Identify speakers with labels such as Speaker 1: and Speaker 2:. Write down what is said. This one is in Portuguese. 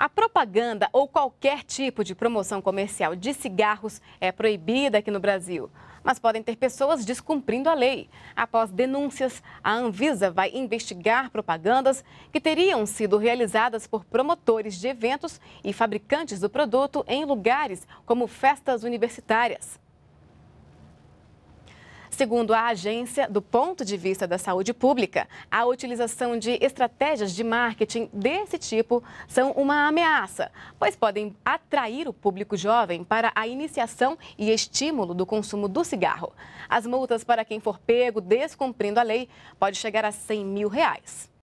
Speaker 1: A propaganda ou qualquer tipo de promoção comercial de cigarros é proibida aqui no Brasil. Mas podem ter pessoas descumprindo a lei. Após denúncias, a Anvisa vai investigar propagandas que teriam sido realizadas por promotores de eventos e fabricantes do produto em lugares como festas universitárias. Segundo a agência, do ponto de vista da saúde pública, a utilização de estratégias de marketing desse tipo são uma ameaça, pois podem atrair o público jovem para a iniciação e estímulo do consumo do cigarro. As multas para quem for pego descumprindo a lei pode chegar a 100 mil reais.